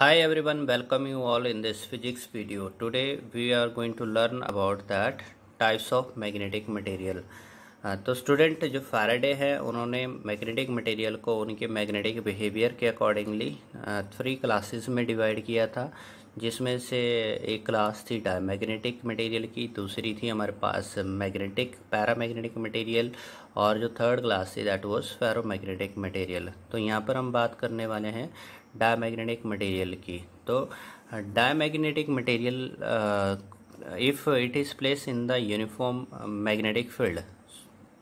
hi everyone welcome you all in this physics video today we are going to learn about that types of magnetic material uh, तो student जो Faraday हैं उन्होंने magnetic material को उनके magnetic behaviour के accordingly three classes में divide किया था जिसमें से एक क्लास थी मैग्नेटिक मटेरियल की दूसरी थी हमारे पास मैग्नेटिक पैरामैग्नेटिक मटेरियल और जो थर्ड क्लास थी दैट वाज फेरोमैग्नेटिक मटेरियल तो यहाँ पर हम बात करने वाले हैं डायमैग्नेटिक मटेरियल की तो diamagnetic material if it is place in the uniform magnetic field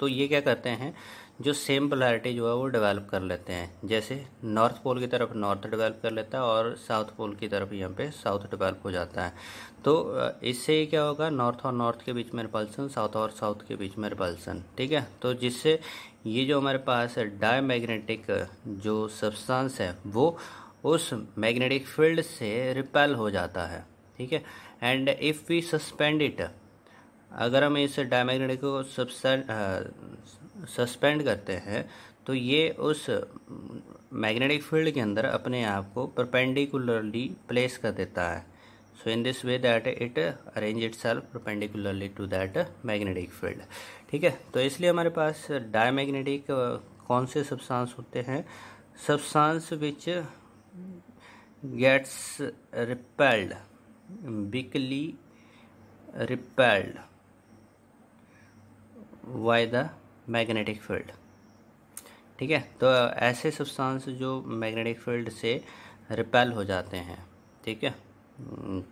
तो ये क्या करते हैं जो सेम पोलैरिटी जो है वो डेवलप कर लेते हैं जैसे नॉर्थ पोल की तरफ नॉर्थ डेवलप कर लेता है और साउथ पोल की तरफ यहाँ पे साउथ डेवलप हो जाता है तो uh, इससे क्या होगा नॉर्थ और नॉर्थ के बीच में रिपल्सन साउथ और साउथ के बीच में रिपल्सन ठीक है तो जिससे ये जो हमारे पास डाई मैग्नेटिक जो सब्सटेंस है वो उस मैग्नेटिक फील्ड से रिपेल हो जाता है ठीक है and if we suspend it अगर हम इस डायमैग्नेटिक को सस्पेंड करते हैं तो ये उस मैग्नेटिक फील्ड के अंदर अपने आप को परपेंडिकुलरली प्लेस कर देता है so in this way that it arrange itself perpendicularly to that magnetic field ठीक है तो इसलिए हमारे पास डायमैग्नेटिक uh, कौन से सब्सटेंस होते हैं substance which gets repelled weakly repelled by the magnetic field ठीक है तो ऐसे सब्सटेंस जो मैग्नेटिक फील्ड से रिपेल हो जाते हैं ठीक है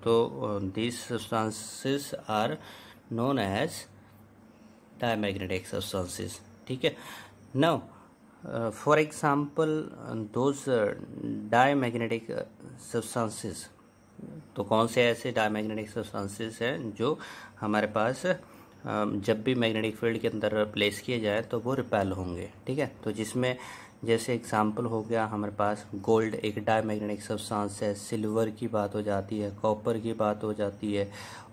तो this substances are known as diamagnetic substances ठीक है now for example those diamagnetic substances तो कौन से ऐसे डायमैग्नेटिक सब्सटेंसेस हैं जो हमारे पास um, जब भी मैग्नेटिक फील्ड के अंदर प्लेस किए जाए तो वो रिपेल होंगे ठीक है तो जिसमें जैसे एग्जांपल हो गया हमारे पास गोल्ड एक डायमैग्नेटिक सब्सटेंस है सिल्वर की बात हो जाती है कॉपर की बात हो जाती है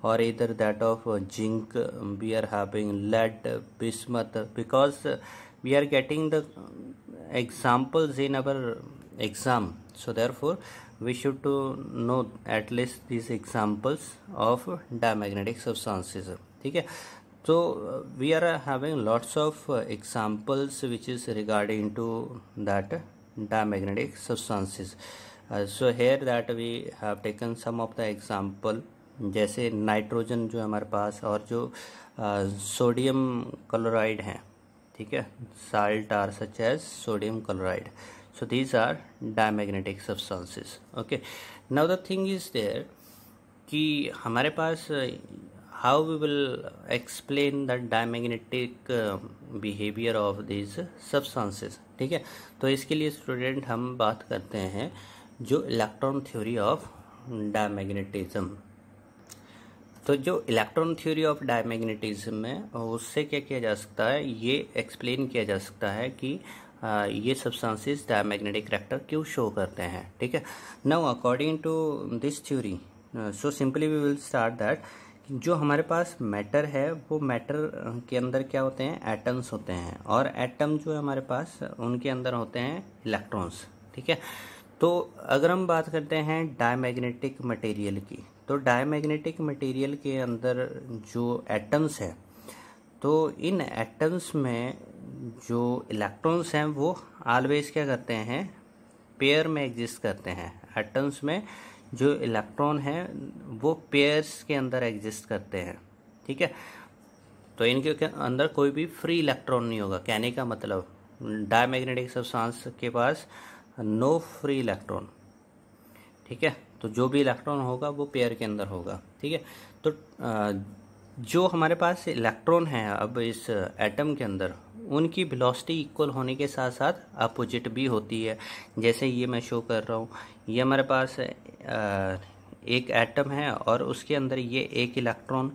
और इधर that of zinc we are having lead bismuth because we are getting the examples in our exam so therefore we should to know at least this examples of diamagnetic substances ठीक है so we are having lots of examples which is regarding to that diamagnetic substances uh, so here that we have taken some of the example जैसे nitrogen जो हमारे पास और जो sodium chloride हैं ठीक है salt are such as sodium chloride so these are diamagnetic substances okay now the thing is there कि हमारे पास how we will explain the diamagnetic uh, behavior of these substances ठीक है तो इसके लिए स्टूडेंट हम बात करते हैं जो इलेक्ट्रॉन थ्योरी ऑफ डायमैग्नेटिज्म तो जो इलेक्ट्रॉन थ्योरी ऑफ डायमैग्नेटिज्म है उससे क्या किया जा सकता है ये एक्सप्लेन किया जा सकता है कि ये सब्सटेंसेस डायमैग्नेटिक करैक्टर क्यों शो करते हैं ठीक है now according to this theory so simply we will start that जो हमारे पास मैटर है वो मैटर के अंदर क्या होते हैं एटम्स होते हैं और एटम जो है हमारे पास उनके अंदर होते हैं इलेक्ट्रॉन्स ठीक है तो अगर हम बात करते हैं डायमैग्नेटिक मटेरियल की तो डायमैग्नेटिक मटेरियल के अंदर जो एटम्स है तो इन एटम्स में जो इलेक्ट्रॉन्स हैं वो ऑलवेज क्या करते हैं पेयर में एग्जिस्ट करते हैं एटम्स में जो इलेक्ट्रॉन हैं वो पेयर्स के अंदर एग्जिस्ट करते हैं ठीक है तो इनके अंदर कोई भी फ्री इलेक्ट्रॉन नहीं होगा कहने का मतलब डायमैग्नेटिक सब्सटेंस के पास नो फ्री इलेक्ट्रॉन ठीक है तो जो भी इलेक्ट्रॉन होगा वो पेयर के अंदर होगा ठीक है तो जो हमारे पास इलेक्ट्रॉन है अब इस एटम के अंदर उनकी वेलोसिटी इक्वल होने के साथ साथ अपोजिट भी होती है जैसे ये मैं शो कर रहा हूँ ये हमारे पास एक एटम है और उसके अंदर ये एक इलेक्ट्रॉन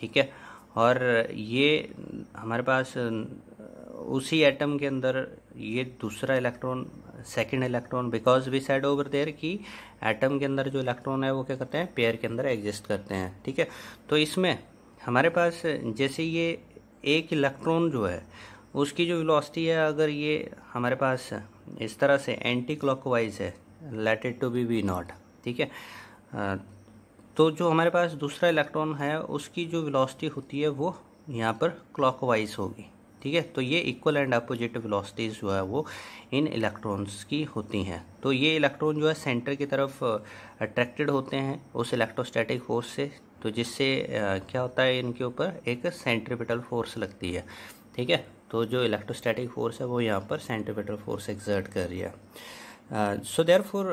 ठीक है और ये हमारे पास उसी एटम के अंदर ये दूसरा electron second electron because we said over there कि एटम के अंदर जो इलेक्ट्रॉन है वो क्या करते हैं पेयर के अंदर एग्जिस्ट करते हैं ठीक है तो इसमें हमारे पास जैसे ये एक इलेक्ट्रॉन जो है उसकी जो वेलोसिटी है अगर ये हमारे पास इस तरह से एंटी क्लॉकवाइज है related to be we not ठीक है तो जो हमारे पास दूसरा इलेक्ट्रॉन है उसकी जो वेलोसिटी होती है वो यहाँ पर क्लॉकवाइज होगी ठीक है तो ये इक्वल एंड अपोजिट वेलोसिटीज़ जो है वो इन इलेक्ट्रॉन्स की होती हैं तो ये इलेक्ट्रॉन जो है सेंटर की तरफ अट्रैक्टेड होते हैं उस इलेक्ट्रोस्टैटिक फोर्स से तो जिससे क्या होता है इनके ऊपर एक सेंट्रिपिटल फोर्स लगती है ठीक है तो जो इलेक्ट्रोस्टैटिक फोर्स है वो यहाँ पर सेंट्रिपिटल फोर्स एग्जर्ट कर रही है सो so फोर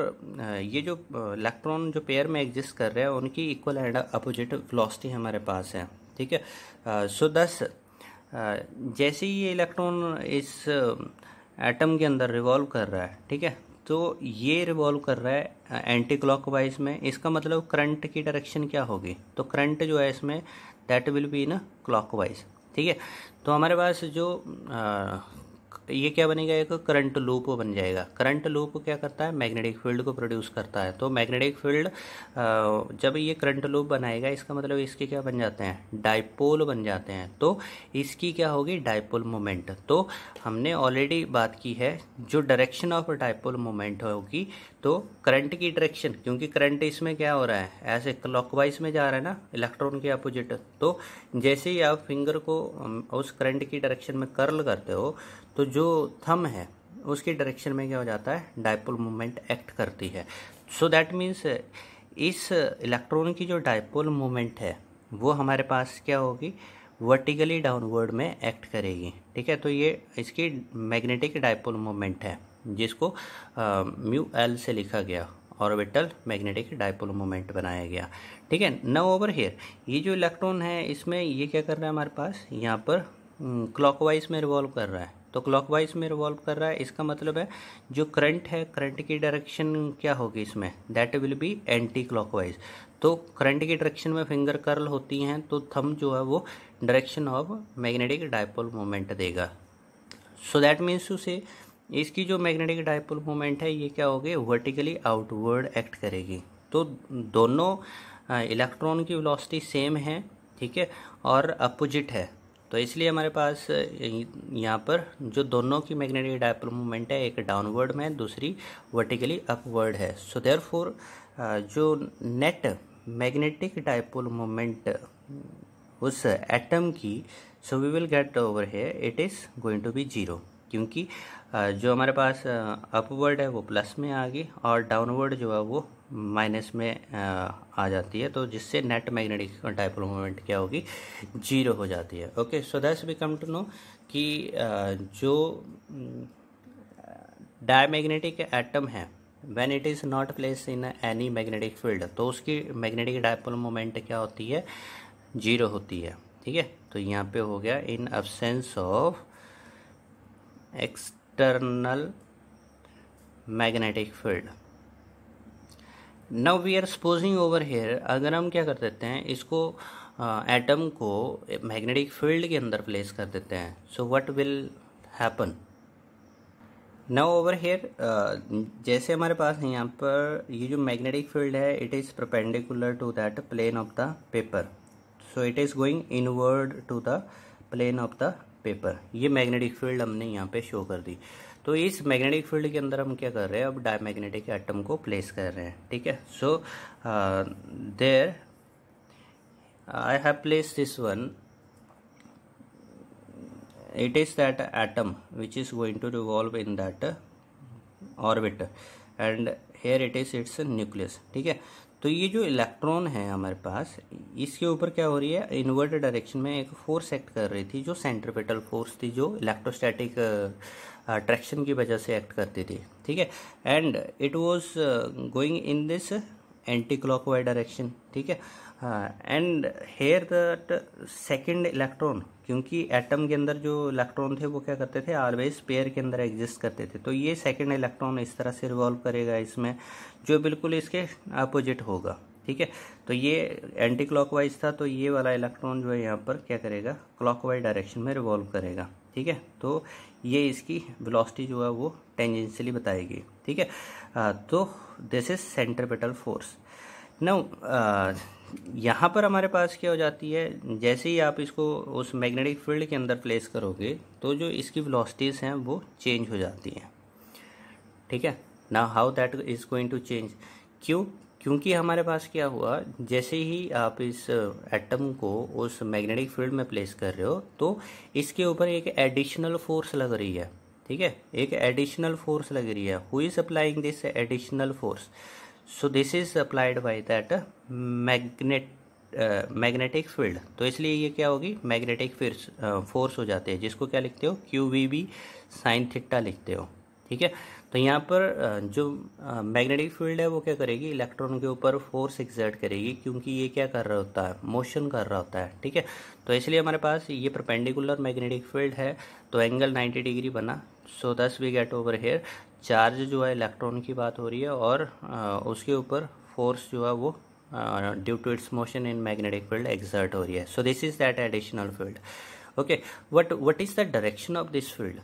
ये जो इलेक्ट्रॉन जो पेयर में एग्जिस्ट कर रहे हैं उनकी इक्वल एंड अपोजिट वेलोसिटी हमारे पास है ठीक है सो दस जैसे ही ये इलेक्ट्रॉन इस एटम के अंदर रिवॉल्व कर रहा है ठीक है तो ये रिवॉल्व कर रहा है एंटी क्लॉक वाइज में इसका मतलब करंट की डायरेक्शन क्या होगी तो करंट जो है इसमें that will be in clockwise ठीक है तो हमारे पास जो uh, तो ये क्या बनेगा एक करंट लूप बन जाएगा करंट लूप क्या करता है मैग्नेटिक फील्ड को प्रोड्यूस करता है तो मैग्नेटिक फील्ड जब ये करंट लूप बनाएगा इसका मतलब इसके क्या बन जाते हैं डायपोल बन जाते हैं तो इसकी क्या होगी डायपोल मोमेंट तो हमने ऑलरेडी बात की है जो डायरेक्शन ऑफ डाइपोल मोमेंट होगी तो करंट की डायरेक्शन क्योंकि करंट इसमें क्या हो रहा है ऐसे क्लॉकवाइज में जा रहा है ना इलेक्ट्रॉन के अपोजिट तो जैसे ही आप फिंगर को उस करंट की डायरेक्शन में कर्ल करते हो तो जो थम है उसके डायरेक्शन में क्या हो जाता है डायपोल मूवमेंट एक्ट करती है सो दैट मीन्स इस इलेक्ट्रॉन की जो डायपोल मूवमेंट है वो हमारे पास क्या होगी वर्टिकली डाउनवर्ड में एक्ट करेगी ठीक है तो ये इसकी मैग्नेटिक डायपोल मूवमेंट है जिसको म्यू एल से लिखा गया ऑर्बिटल मैग्नेटिक डायपोल मोमेंट बनाया गया ठीक है नाउ ओवर हेयर ये जो इलेक्ट्रॉन है इसमें ये क्या कर रहा है हमारे पास यहाँ पर क्लॉकवाइज में रिवॉल्व कर रहा है तो क्लॉकवाइज में रिवॉल्व कर रहा है इसका मतलब है जो करंट है करंट की डायरेक्शन क्या होगी इसमें that will be anti clockwise तो करंट की डायरेक्शन में फिंगर कर्ल होती हैं तो थम जो है वो direction of magnetic dipole moment देगा सो दैट मीन्स टू से इसकी जो मैग्नेटिक डायपोल मोमेंट है ये क्या होगी वर्टिकली आउटवर्ड एक्ट करेगी तो दोनों इलेक्ट्रॉन की वेलोसिटी सेम है ठीक है और अपोजिट है तो इसलिए हमारे पास यहाँ पर जो दोनों की मैग्नेटिक डायपोल मोमेंट है एक डाउनवर्ड में दूसरी वर्टिकली अपवर्ड है सो देयर फोर जो नेट मैग्नेटिक डायपोल मोमेंट उस एटम की so we will get over here it is going to be zero क्योंकि जो हमारे पास अपवर्ड है वो प्लस में आ गई और डाउनवर्ड जो है वो माइनस में आ जाती है तो जिससे नेट मैग्नेटिक डाइपोल मोमेंट क्या होगी जीरो हो जाती है okay so that's we come to know कि जो डायमैग्नेटिक एटम है when it is not place in any magnetic field तो उसकी मैग्नेटिक डाइपोल मोमेंट क्या होती है जीरो होती है ठीक है तो यहाँ पे हो गया in absence of external magnetic field now we are supposing over here अगर हम क्या कर देते हैं इसको एटम को मैग्नेटिक फील्ड के अंदर प्लेस कर देते हैं so what will happen now over here जैसे हमारे पास है यहाँ पर ये जो मैग्नेटिक फील्ड है it is perpendicular to that plane of the paper so it is going inward to the plane of the paper ये मैग्नेटिक फील्ड हमने यहाँ पे शो कर दी तो इस मैग्नेटिक फील्ड के अंदर हम क्या कर रहे हैं अब डायमैग्नेटिक एटम को प्लेस कर रहे हैं ठीक है so there I have place this one it is that atom which is going to revolve in that orbit and here it is its nucleus ठीक है तो ये जो इलेक्ट्रॉन है हमारे पास इसके ऊपर क्या हो रही है इन्वर्ट डायरेक्शन में एक फोर्स एक्ट कर रही थी जो सेंट्रिपेटल फोर्स थी जो इलेक्ट्रोस्टैटिक अट्रैक्शन uh, की वजह से एक्ट करती थी ठीक है and it was going in this anti clockwise direction ठीक है and here that second electron क्योंकि एटम के अंदर जो इलेक्ट्रॉन थे वो क्या करते थे ऑलवेज पेयर के अंदर एग्जिस्ट करते थे तो ये सेकेंड इलेक्ट्रॉन इस तरह से रिवॉल्व करेगा इसमें जो बिल्कुल इसके अपोजिट होगा ठीक है तो ये एंटी क्लॉकवाइज था तो ये वाला इलेक्ट्रॉन जो है यहाँ पर क्या करेगा क्लॉकवाइज डायरेक्शन में रिवॉल्व करेगा ठीक है तो ये इसकी वेलोसिटी जो है वो टेंजेंशियली बताएगी ठीक है तो this is centripetal force now यहाँ पर हमारे पास क्या हो जाती है जैसे ही आप इसको उस मैग्नेटिक फील्ड के अंदर प्लेस करोगे तो जो इसकी वेलोसिटीज़ हैं वो चेंज हो जाती हैं ठीक है ना how that is going to change क्यों क्योंकि हमारे पास क्या हुआ जैसे ही आप इस एटम को उस मैग्नेटिक फील्ड में प्लेस कर रहे हो तो इसके ऊपर एक एडिशनल फोर्स लग रही है ठीक है एक एडिशनल फोर्स लग रही है who is applying this additional force so this is applied by that magnet magnetic field तो इसलिए ये क्या होगी मैग्नेटिक फोर्स uh, हो जाते हैं जिसको क्या लिखते हो q v B sine theta लिखते हो ठीक है तो यहाँ पर uh, जो मैग्नेटिक uh, फील्ड है वो क्या करेगी इलेक्ट्रॉन के ऊपर फोर्स एग्जर्ट करेगी क्योंकि ये क्या कर रहा होता है मोशन कर रहा होता है ठीक है तो इसलिए हमारे पास ये परपेंडिकुलर मैग्नेटिक फील्ड है तो एंगल 90 डिग्री बना so thus we get over here charge जो है इलेक्ट्रॉन की बात हो रही है और उसके ऊपर फोर्स जो है वो due to its motion in magnetic field exert हो रही है so this is that additional field okay what what is the direction of this field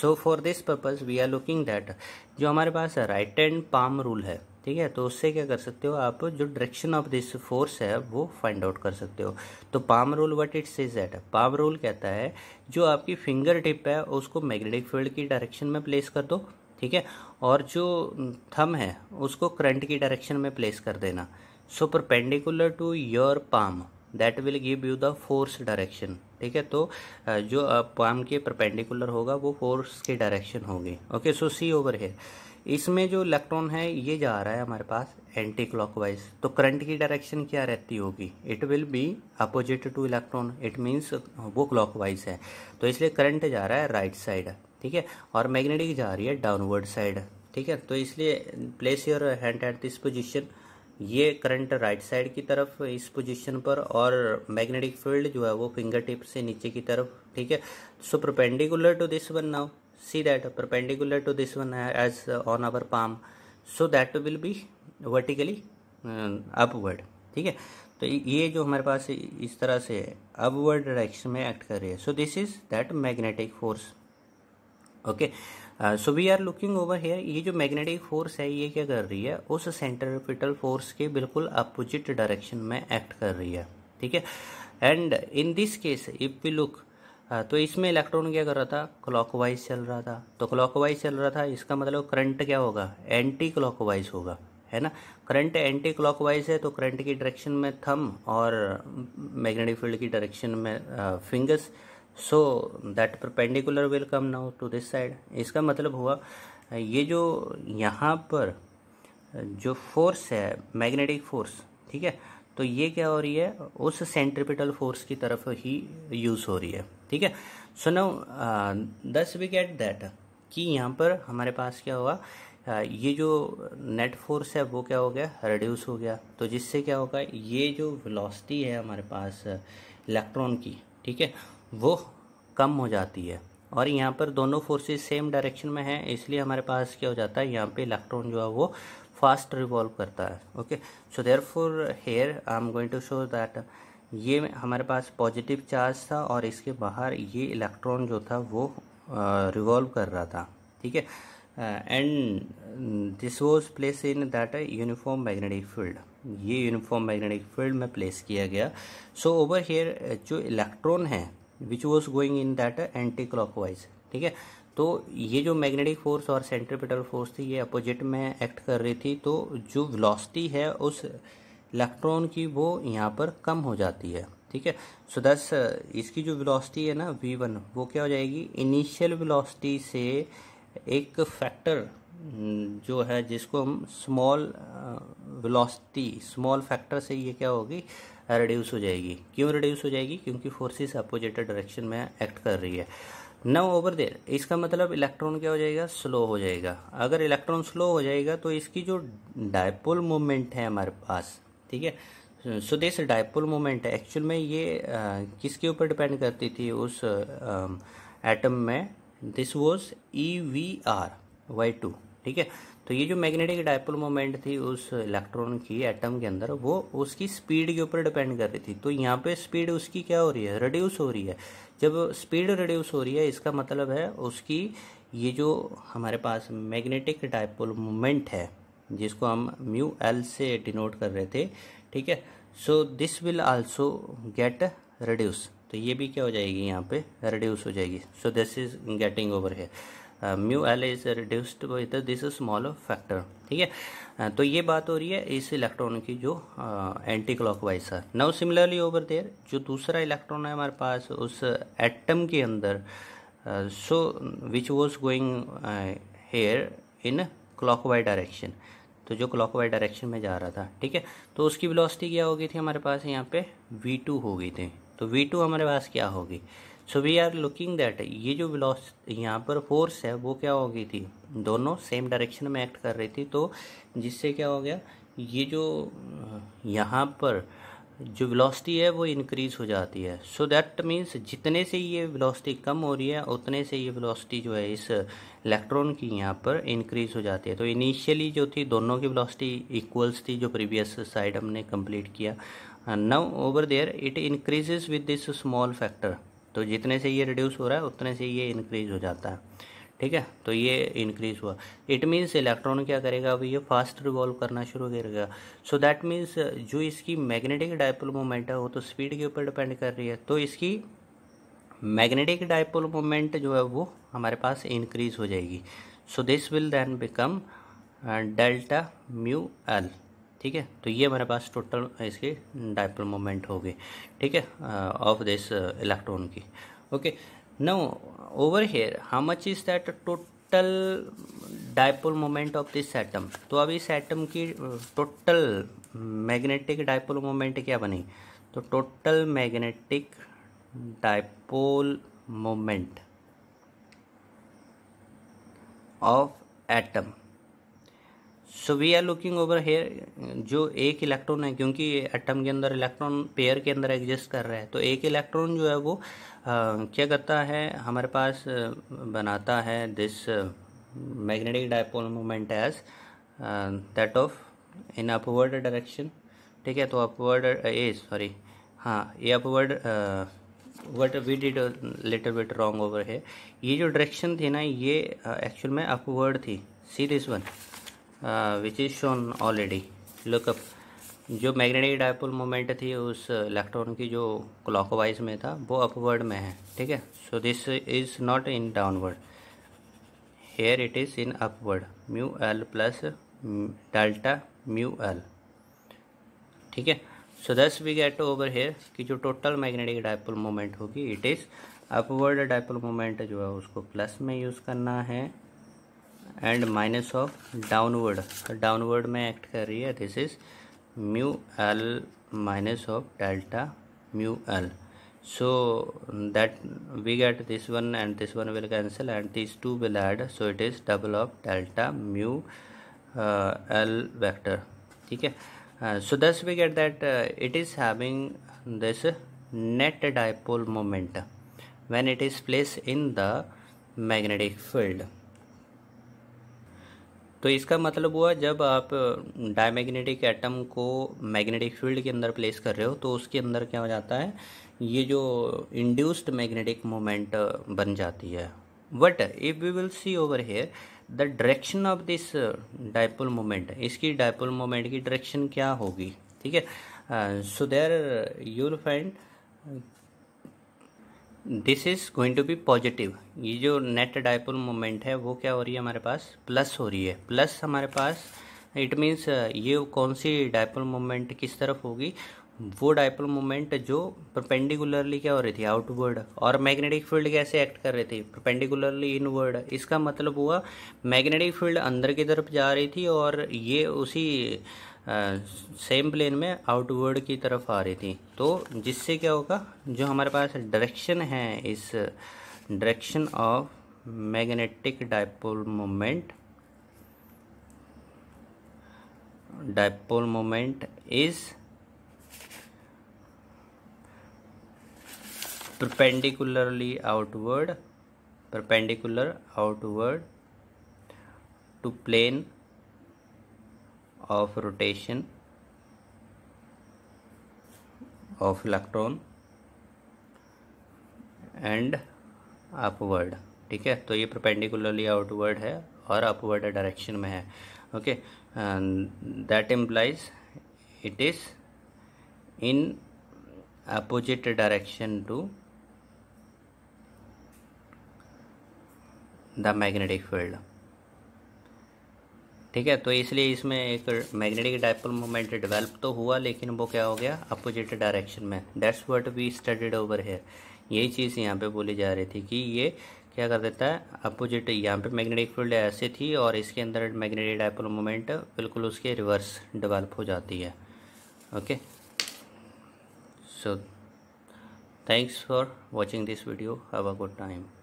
so for this purpose we are looking that जो हमारे पास right and palm rule है ठीक है तो उससे क्या कर सकते हो आप जो डायरेक्शन ऑफ दिस फोर्स है वो फाइंड आउट कर सकते हो तो palm rule what its is that palm rule कहता है जो आपकी फिंगर टिप है उसको मैग्नेटिक फील्ड की डायरेक्शन में प्लेस कर दो ठीक है और जो थम है उसको करंट की डायरेक्शन में प्लेस कर देना so perpendicular to your palm that will give you the force direction ठीक है तो जो पाम के परपेंडिकुलर होगा वो फोर्स की डायरेक्शन होगी ओके सो सी ओवर है इसमें जो इलेक्ट्रॉन है ये जा रहा है हमारे पास एंटी क्लॉकवाइज तो करंट की डायरेक्शन क्या रहती होगी it will be opposite to electron it means वो क्लॉकवाइज है तो इसलिए करंट जा रहा है राइट साइड ठीक है और मैग्नेटिक जा रही है डाउनवर्ड साइड ठीक है तो इसलिए place your hand at this position ये करंट राइट साइड की तरफ इस पोजीशन पर और मैग्नेटिक फील्ड जो है वो फिंगर टिप से नीचे की तरफ ठीक है so perpendicular to this one now see that perpendicular to this one as on our palm so that will be vertically um, upward ठीक है तो ये जो हमारे पास इस तरह से अपवर्ड डायरेक्शन में एक्ट कर रही है so this is that magnetic force okay so we are looking over here ये जो मैग्नेटिक फोर्स है ये क्या कर रही है उस सेंट्रिपिटल फोर्स के बिल्कुल अपोजिट डायरेक्शन में एक्ट कर रही है ठीक है and in this case if we look हाँ तो इसमें इलेक्ट्रॉन क्या कर रहा था क्लॉकवाइज चल रहा था तो क्लॉकवाइज चल रहा था इसका मतलब करंट क्या होगा एंटी क्लॉकवाइज होगा है ना करंट एंटी क्लॉकवाइज है तो करंट की डायरेक्शन में थम और मैग्नेटिक फील्ड की डायरेक्शन में fingers so that perpendicular will come now to this side इसका मतलब हुआ ये जो यहाँ पर जो फोर्स है मैग्नेटिक फोर्स ठीक है तो ये क्या हो रही है उस सेंट्रिपिटल फोर्स की तरफ ही यूज़ हो रही है ठीक है so no thus we get that कि यहाँ पर हमारे पास क्या हुआ uh, ये जो नेट फोर्स है वो क्या हो गया रिड्यूस हो गया तो जिससे क्या होगा ये जो वेलोसिटी है हमारे पास इलेक्ट्रॉन uh, की ठीक है वो कम हो जाती है और यहाँ पर दोनों फोर्सेस सेम डायरेक्शन में हैं इसलिए हमारे पास क्या हो जाता है यहाँ पे इलेक्ट्रॉन जो है वो फास्ट रिवॉल्व करता है okay so therefore here I am going to show that ये हमारे पास पॉजिटिव चार्ज था और इसके बाहर ये इलेक्ट्रॉन जो था वो रिवॉल्व कर रहा था ठीक है and this was place in that uniform magnetic field ये यूनिफॉर्म मैग्नेटिक फील्ड में प्लेस किया गया सो ओवर हेयर जो इलेक्ट्रॉन है which was going in that anti clock ठीक है तो ये जो मैग्नेटिक फोर्स और सेंट्रीपिटल फोर्स थी ये अपोजिट में एक्ट कर रही थी तो जो वेलोसिटी है उस इलेक्ट्रॉन की वो यहाँ पर कम हो जाती है ठीक है सो दस इसकी जो वेलोसिटी है ना वी वन वो क्या हो जाएगी इनिशियल वेलोसिटी से एक फैक्टर हम्म, जो है जिसको हम स्मॉल वेलोसिटी स्मॉल फैक्टर से ये क्या होगी रिड्यूस हो जाएगी क्यों रिड्यूस हो जाएगी क्योंकि फोर्सेस अपोजिट डायरेक्शन में एक्ट कर रही है नव ओवर देर इसका मतलब इलेक्ट्रॉन क्या हो जाएगा स्लो हो जाएगा अगर इलेक्ट्रॉन स्लो हो जाएगा तो इसकी जो डायपोल मूवमेंट है हमारे पास ठीक है सो दिस डायपोल मोमेंट है एक्चुअल में ये आ, uh, किसके ऊपर डिपेंड करती थी उस एटम um, में this was e v r by two ठीक है तो ये जो मैग्नेटिक डायपोल मोमेंट थी उस इलेक्ट्रॉन की एटम के अंदर वो उसकी स्पीड के ऊपर डिपेंड कर रही थी तो यहाँ पे स्पीड उसकी क्या हो रही है रिड्यूस हो रही है जब स्पीड रिड्यूस हो रही है इसका मतलब है उसकी ये जो हमारे पास मैग्नेटिक डायपोल मोमेंट है जिसको हम म्यू एल से डिनोट कर रहे थे ठीक है so this will also get reduce तो ये भी क्या हो जाएगी यहाँ पे रिड्यूस हो जाएगी so this is getting over here mu l is reduced with this small factor ठीक है uh, तो ये बात हो रही है इस इलेक्ट्रॉन की जो एंटी क्लॉक वाइज है नाउ सिमिलरली ओवर देयर जो दूसरा इलेक्ट्रॉन है हमारे पास उस एटम के अंदर so which was going here in clockwise direction तो जो क्लॉकवाइज डायरेक्शन में जा रहा था ठीक है तो उसकी वेलोसिटी क्या हो गई थी हमारे पास यहाँ पे v2 हो गई थी तो v2 हमारे पास क्या होगी so we are looking that ये जो विलॉस यहाँ पर फोर्स है वो क्या हो गई थी दोनों सेम डायरेक्शन में एक्ट कर रही थी तो जिससे क्या हो गया ये जो यहाँ पर जो वेलोसिटी है वो इंक्रीज़ हो जाती है सो दैट मीन्स जितने से ये वेलोसिटी कम हो रही है उतने से ये वेलोसिटी जो है इस इलेक्ट्रॉन की यहाँ पर इंक्रीज़ हो जाती है तो इनिशियली जो थी दोनों की वेलोसिटी इक्वल्स थी जो प्रीवियस साइड हमने कंप्लीट किया now over there it increases with this small factor तो जितने से ये रिड्यूस हो रहा है उतने से ये इंक्रीज हो जाता है ठीक है तो ये इंक्रीज़ हुआ इट मीन्स इलेक्ट्रॉन क्या करेगा अब ये फास्ट रिवॉल्व करना शुरू करेगा सो दैट मीन्स जो इसकी मैग्नेटिक डायपोल मोमेंट है वो तो स्पीड के ऊपर डिपेंड कर रही है तो इसकी मैग्नेटिक डायपोल मोमेंट जो है वो हमारे पास इंक्रीज हो जाएगी so this will then become delta mu l ठीक है तो ये हमारे पास टोटल इसके डायपोल मोमेंट हो गए ठीक है ऑफ दिस इलेक्ट्रॉन की okay okay. now over here how much is that total dipole moment of this atom तो अब इस एटम की टोटल मैग्नेटिक डायपोल मोमेंट क्या बनी तो total magnetic dipole moment of atom so we are looking over here जो एक electron है क्योंकि एटम के अंदर इलेक्ट्रॉन पेयर के अंदर एग्जिस्ट कर रहा है तो एक इलेक्ट्रॉन जो है वो आ, क्या करता है हमारे पास बनाता है this magnetic dipole moment as that of in upward direction ठीक है तो अपवर्ड ए सॉरी हाँ ये upward what we did little bit wrong over here ये जो डायरेक्शन थी ना ये एक्चुअल में अपवर्ड थी see this one which is shown already look up जो मैग्नेटिक डायपोल मोमेंट थी उस इलेक्ट्रॉन की जो क्लॉकवाइज में था वो अपवर्ड में है ठीक है so this is not in downward here it is in upward mu l plus delta mu l ठीक है सो thus we get over here कि जो टोटल मैग्नेटिक डायपोल मोमेंट होगी it is upward dipole moment जो है उसको plus में use करना है and minus of downward downward में एक्ट कर रही है this is mu l minus of delta mu l so that we get this one and this one will cancel and these two will add so it is double of delta mu uh, l vector Okay. uh, so thus we get that uh, it is having this net dipole moment when it is placed in the magnetic field तो इसका मतलब हुआ जब आप diamagnetic atom को magnetic field के अंदर place कर रहे हो तो उसके अंदर क्या हो जाता है ये जो इंड्यूस्ड मैग्नेटिक मोमेंट बन जाती है but if we will see over here the direction of this dipole moment इसकी डायपोल मोमेंट की डायरेक्शन क्या होगी ठीक है so there you'll find this is going to be positive ये जो नेट डायपोल मोमेंट है वो क्या हो रही है हमारे पास प्लस हो रही है प्लस हमारे पास इट मीन्स uh, ये कौन सी डायपोल मोमेंट किस तरफ होगी वो डायपोल मोमेंट जो परपेंडिकुलरली क्या हो रही थी आउटवर्ड और मैग्नेटिक फील्ड कैसे एक्ट कर रही थी परपेंडिकुलरली इनवर्ड इसका मतलब हुआ मैग्नेटिक फील्ड अंदर की तरफ जा रही थी और ये उसी सेम प्लेन में आउटवर्ड की तरफ आ रही थी तो जिससे क्या होगा जो हमारे पास डायरेक्शन है इस direction of magnetic dipole moment dipole moment is perpendicularly outward perpendicular outward to plane of rotation of electron and upward ठीक है तो ये परपेंडिकुलरली आउटवर्ड है और अपवर्ड डायरेक्शन में है okay that implies it is in opposite direction to the magnetic field ठीक है तो इसलिए इसमें एक मैग्नेटिक डायपल मोमेंट डेवलप तो हुआ लेकिन वो क्या हो गया अपोजिट डायरेक्शन में that's what we studied over here यही चीज़ यहाँ पे बोली जा रही थी कि ये क्या कर देता है अपोजिट यहाँ पे मैग्नेटिक फील्ड ऐसे थी और इसके अंदर मैग्नेटिक डायपल मोमेंट बिल्कुल उसके रिवर्स डेवलप हो जाती है okay so thanks for watching this video have a good time